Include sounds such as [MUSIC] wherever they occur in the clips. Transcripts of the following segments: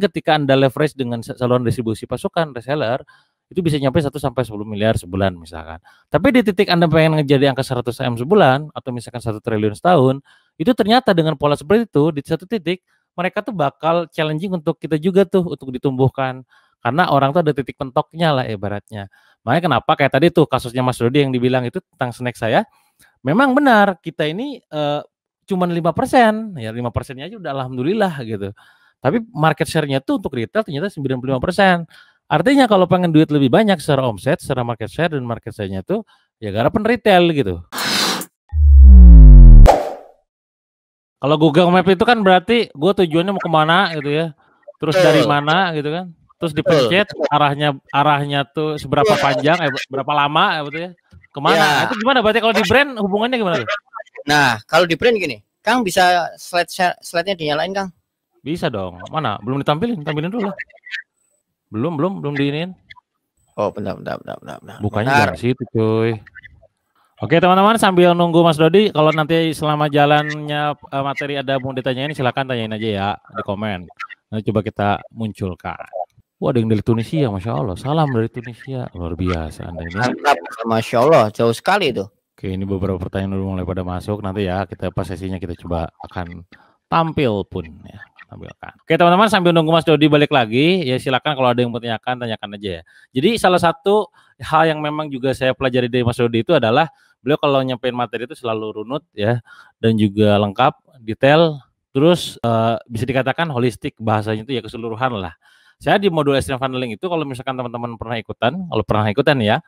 ketika Anda leverage dengan saluran distribusi pasukan reseller itu bisa nyampe 1 sampai 10 miliar sebulan misalkan. Tapi di titik Anda pengen ngejadi angka 100 M sebulan atau misalkan 1 triliun setahun, itu ternyata dengan pola seperti itu di satu titik mereka tuh bakal challenging untuk kita juga tuh untuk ditumbuhkan karena orang tuh ada titik pentoknya lah ibaratnya. Makanya kenapa kayak tadi tuh kasusnya Mas Dodi yang dibilang itu tentang snack saya. Memang benar kita ini uh, cuman 5%, ya 5%-nya aja udah alhamdulillah gitu. Tapi market share-nya tuh untuk retail ternyata 95%. Artinya kalau pengen duit lebih banyak secara omset, secara market share dan market share-nya tuh ya garapan retail gitu. Kalau Google Map itu kan berarti gue tujuannya mau kemana gitu ya, terus dari mana gitu kan, terus dipencet arahnya arahnya tuh seberapa iya. panjang, eh, berapa lama gitu ya, kemana? Ya. Itu gimana? Berarti kalau di brand hubungannya gimana? Nah kalau di brand gini, Kang bisa slide slide-nya dinyalain Kang. Bisa dong. Mana? Belum ditampilin, tampilin dulu lah. Belum, belum, belum diinin. Oh, benar benar benar benar benar. Bukannya dari situ, cuy. Oke, teman-teman, sambil nunggu Mas Dodi, kalau nanti selama jalannya eh, materi ada mau ditanyain, silakan tanyain aja ya di komen. Nanti coba kita munculkan. Wah, ada yang dari Tunisia, Masya Allah. Salam dari Tunisia. Luar biasa Anda ini. Masya Allah. Jauh sekali itu. Oke, ini beberapa pertanyaan dulu mulai pada masuk. Nanti ya, kita pas sesinya kita coba akan tampil pun ya tampilkan. Oke teman-teman sambil nunggu Mas Dodi balik lagi ya silakan kalau ada yang bertanyakan tanyakan aja ya. Jadi salah satu hal yang memang juga saya pelajari dari Mas Dodi itu adalah beliau kalau nyampein materi itu selalu runut ya dan juga lengkap, detail, terus uh, bisa dikatakan holistik bahasanya itu ya keseluruhan lah. Saya di modul SDM funneling itu kalau misalkan teman-teman pernah ikutan, kalau pernah ikutan ya,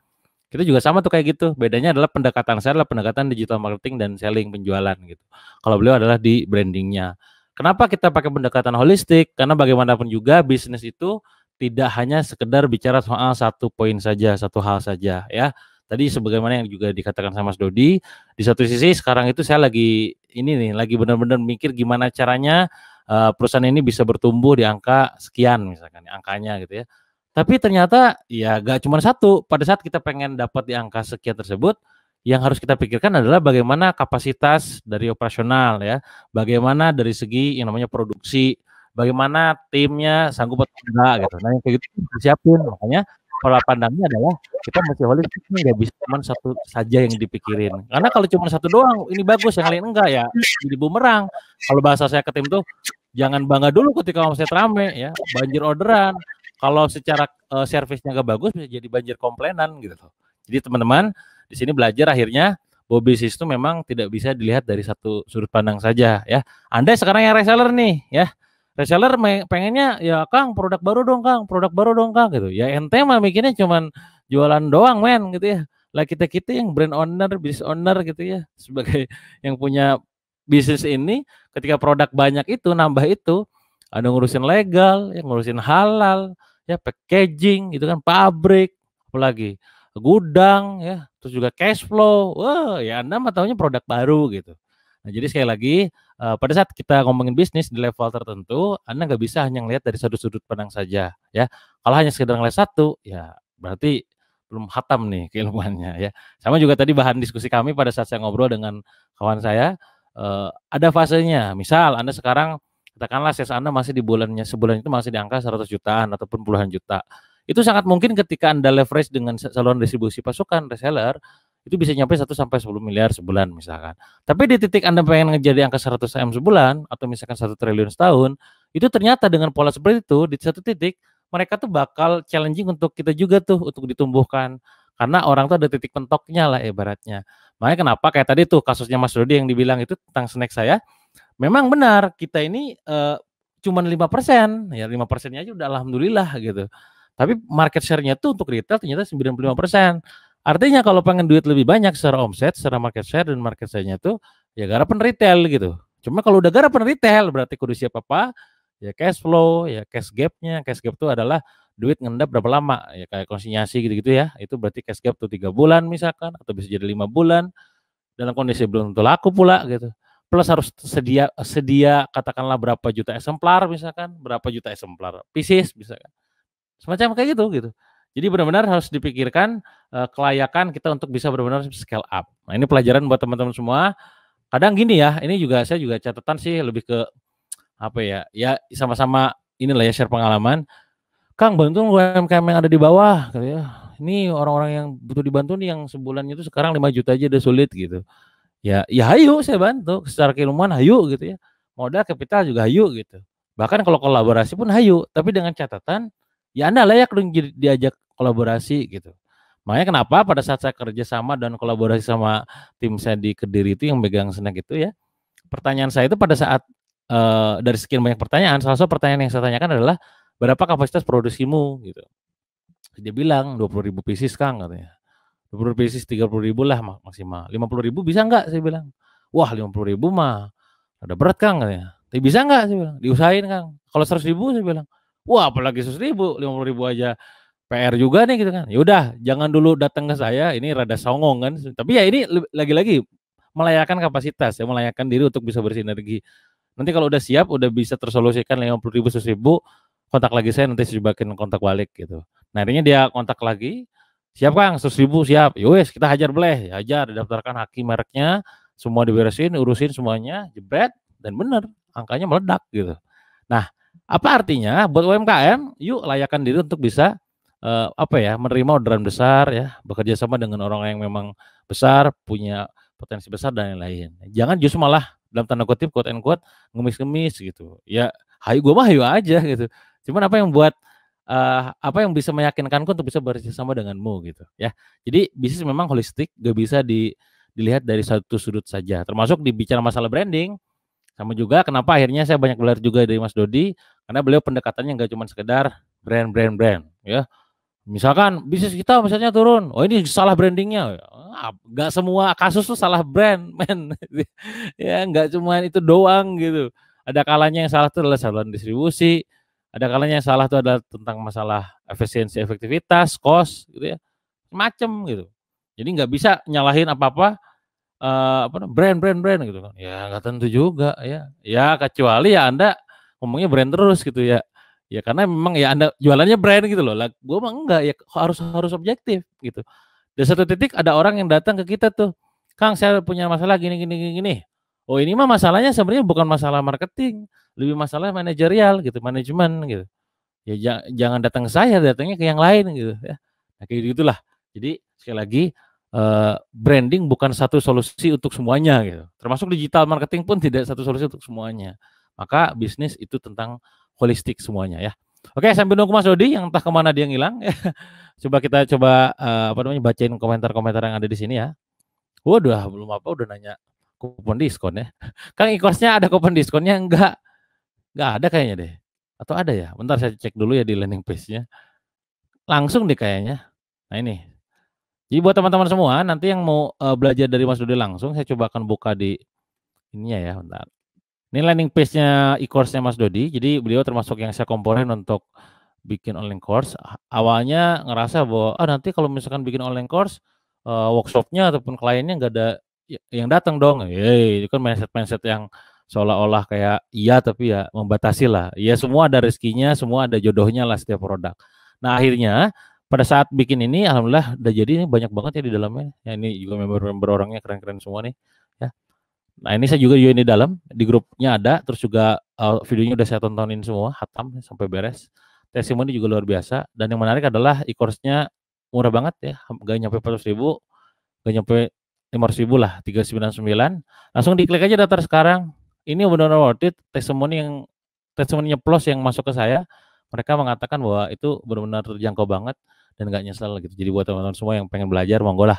kita juga sama tuh kayak gitu. Bedanya adalah pendekatan saya adalah pendekatan digital marketing dan selling penjualan gitu. Kalau beliau adalah di brandingnya. Kenapa kita pakai pendekatan holistik? Karena bagaimanapun juga bisnis itu tidak hanya sekedar bicara soal satu poin saja, satu hal saja ya. Tadi sebagaimana yang juga dikatakan sama Mas Dodi, di satu sisi sekarang itu saya lagi ini nih, lagi benar-benar mikir gimana caranya uh, perusahaan ini bisa bertumbuh di angka sekian misalkan, angkanya gitu ya tapi ternyata ya gak cuma satu. Pada saat kita pengen dapat di angka sekian tersebut, yang harus kita pikirkan adalah bagaimana kapasitas dari operasional ya, bagaimana dari segi yang namanya produksi, bagaimana timnya sanggup atau enggak gitu. Nah yang kayak gitu kita siapin makanya pola pandangnya adalah kita mesti holistik nggak bisa cuma satu saja yang dipikirin. Karena kalau cuma satu doang ini bagus yang lain enggak ya jadi bumerang. Kalau bahasa saya ke tim tuh jangan bangga dulu ketika omset rame ya banjir orderan kalau secara uh, servisnya gak bagus bisa jadi banjir komplainan gitu loh. Jadi teman-teman di sini belajar akhirnya bahwa bisnis itu memang tidak bisa dilihat dari satu sudut pandang saja ya. Anda sekarang yang reseller nih ya. Reseller pengennya ya Kang produk baru dong Kang, produk baru dong Kang gitu. Ya ente mah mikirnya cuman jualan doang men gitu ya. Lah kita-kita yang brand owner, business owner gitu ya sebagai [LAUGHS] yang punya bisnis ini ketika produk banyak itu nambah itu ada ngurusin legal, yang ngurusin halal, ya packaging gitu kan pabrik apalagi gudang ya terus juga cash flow wah ya anda mah tahunya produk baru gitu nah jadi sekali lagi uh, pada saat kita ngomongin bisnis di level tertentu anda nggak bisa hanya ngelihat dari satu sudut pandang saja ya kalau hanya sekedar ngelihat satu ya berarti belum hatam nih [LAUGHS] keilmuannya ya sama juga tadi bahan diskusi kami pada saat saya ngobrol dengan kawan saya uh, ada fasenya misal anda sekarang katakanlah sales Anda masih di bulannya sebulan itu masih di angka 100 jutaan ataupun puluhan juta. Itu sangat mungkin ketika Anda leverage dengan saluran distribusi pasukan reseller itu bisa nyampe 1 sampai 10 miliar sebulan misalkan. Tapi di titik Anda pengen ngejadi angka 100 M sebulan atau misalkan 1 triliun setahun, itu ternyata dengan pola seperti itu di satu titik mereka tuh bakal challenging untuk kita juga tuh untuk ditumbuhkan karena orang tuh ada titik pentoknya lah ibaratnya. Makanya kenapa kayak tadi tuh kasusnya Mas Dodi yang dibilang itu tentang snack saya, memang benar kita ini uh, cuman lima persen ya lima persennya aja udah alhamdulillah gitu tapi market share-nya tuh untuk retail ternyata 95 persen artinya kalau pengen duit lebih banyak secara omset secara market share dan market share-nya tuh ya garapan retail gitu cuma kalau udah garapan retail berarti kudu siapa apa ya cash flow ya cash gap-nya cash gap tuh adalah duit ngendap berapa lama ya kayak konsinyasi gitu-gitu ya itu berarti cash gap tuh tiga bulan misalkan atau bisa jadi lima bulan dalam kondisi belum tentu laku pula gitu plus harus sedia sedia katakanlah berapa juta eksemplar misalkan, berapa juta eksemplar pieces misalkan. Semacam kayak gitu gitu. Jadi benar-benar harus dipikirkan uh, kelayakan kita untuk bisa benar-benar scale up. Nah, ini pelajaran buat teman-teman semua. Kadang gini ya, ini juga saya juga catatan sih lebih ke apa ya? Ya sama-sama inilah ya share pengalaman. Kang bantu UMKM yang ada di bawah gitu ya. Ini orang-orang yang butuh dibantu nih yang sebulannya itu sekarang 5 juta aja udah sulit gitu ya ya hayu saya bantu secara keilmuan hayu gitu ya modal kapital juga hayu gitu bahkan kalau kolaborasi pun hayu tapi dengan catatan ya anda layak dong diajak kolaborasi gitu makanya kenapa pada saat saya kerja sama dan kolaborasi sama tim saya di kediri itu yang megang senang itu ya pertanyaan saya itu pada saat e, dari sekian banyak pertanyaan salah satu pertanyaan yang saya tanyakan adalah berapa kapasitas produksimu gitu dia bilang puluh ribu pieces kang katanya 20 pieces 30 ribu lah maksimal 50 ribu bisa nggak saya bilang wah 50 ribu mah ada berat kang katanya tapi bisa nggak saya bilang diusahain kang kalau 100 ribu saya bilang wah apalagi 100 ribu 50 ribu aja PR juga nih gitu kan yaudah jangan dulu datang ke saya ini rada songong kan tapi ya ini lagi-lagi melayakan kapasitas ya melayakan diri untuk bisa bersinergi nanti kalau udah siap udah bisa tersolusikan 50 ribu 100 ribu kontak lagi saya nanti saya kontak balik gitu nah akhirnya dia kontak lagi siap Kang, 100 ribu siap. Yowes, ya kita hajar boleh. Ya hajar, daftarkan haki mereknya, semua diberesin, urusin semuanya, jebret, dan bener, angkanya meledak gitu. Nah, apa artinya buat UMKM, yuk layakkan diri untuk bisa uh, apa ya menerima orderan besar ya bekerja sama dengan orang yang memang besar punya potensi besar dan lain-lain jangan justru malah dalam tanda kutip quote and quote ngemis-ngemis gitu ya hayu gue mah hayu aja gitu cuman apa yang buat uh, apa yang bisa meyakinkanku untuk bisa sama denganmu gitu ya. Jadi bisnis memang holistik, gak bisa di, dilihat dari satu sudut saja. Termasuk bicara masalah branding, sama juga kenapa akhirnya saya banyak belajar juga dari Mas Dodi karena beliau pendekatannya nggak cuma sekedar brand brand brand ya. Misalkan bisnis kita misalnya turun, oh ini salah brandingnya, nggak ah, semua kasus tuh salah brand, [LAUGHS] men. ya nggak cuma itu doang gitu. Ada kalanya yang salah itu adalah saluran distribusi, ada kalanya yang salah itu adalah tentang masalah efisiensi, efektivitas, cost gitu ya. Macem gitu. Jadi nggak bisa nyalahin apa-apa uh, apa brand brand brand gitu kan. Ya nggak tentu juga ya. Ya kecuali ya Anda ngomongnya brand terus gitu ya. Ya karena memang ya Anda jualannya brand gitu loh. Lah gua mah enggak ya harus harus objektif gitu. Di satu titik ada orang yang datang ke kita tuh, "Kang, saya punya masalah gini gini gini." Oh ini mah masalahnya sebenarnya bukan masalah marketing, lebih masalah manajerial gitu, manajemen gitu. Ya jangan datang ke saya, datangnya ke yang lain gitu ya. Nah, kayak gitulah. Jadi sekali lagi uh, branding bukan satu solusi untuk semuanya gitu. Termasuk digital marketing pun tidak satu solusi untuk semuanya. Maka bisnis itu tentang holistik semuanya ya. Oke, sambil nunggu Mas Dodi yang entah kemana dia ngilang. Ya. [LAUGHS] coba kita coba uh, apa namanya bacain komentar-komentar yang ada di sini ya. Waduh, belum apa udah nanya kupon diskon ya. Kang e-course-nya ada kupon diskonnya enggak? Enggak ada kayaknya deh. Atau ada ya? Bentar saya cek dulu ya di landing page-nya. Langsung deh kayaknya. Nah ini. Jadi buat teman-teman semua nanti yang mau e, belajar dari Mas Dodi langsung saya coba akan buka di ini ya bentar. Ini landing page-nya e-course-nya Mas Dodi. Jadi beliau termasuk yang saya komponen untuk bikin online course. Awalnya ngerasa bahwa ah nanti kalau misalkan bikin online course uh, workshopnya ataupun kliennya nggak ada Ya, yang datang dong. Yeay, itu kan mindset-mindset yang seolah-olah kayak iya tapi ya membatasi lah. Iya semua ada rezekinya, semua ada jodohnya lah setiap produk. Nah akhirnya pada saat bikin ini alhamdulillah udah jadi ini banyak banget ya di dalamnya. Ya ini juga member-member orangnya keren-keren semua nih. Ya. Nah ini saya juga join di dalam, di grupnya ada, terus juga uh, videonya udah saya tontonin semua, hatam sampai beres. Testimoni juga luar biasa. Dan yang menarik adalah e-course-nya murah banget ya, gak nyampe 400 ribu, gak nyampe 500 ribu lah 399 langsung diklik aja daftar sekarang ini benar-benar worth it testimoni yang testimoninya plus yang masuk ke saya mereka mengatakan bahwa itu benar-benar terjangkau banget dan nggak nyesel gitu jadi buat teman-teman semua yang pengen belajar monggo lah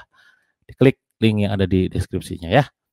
diklik link yang ada di deskripsinya ya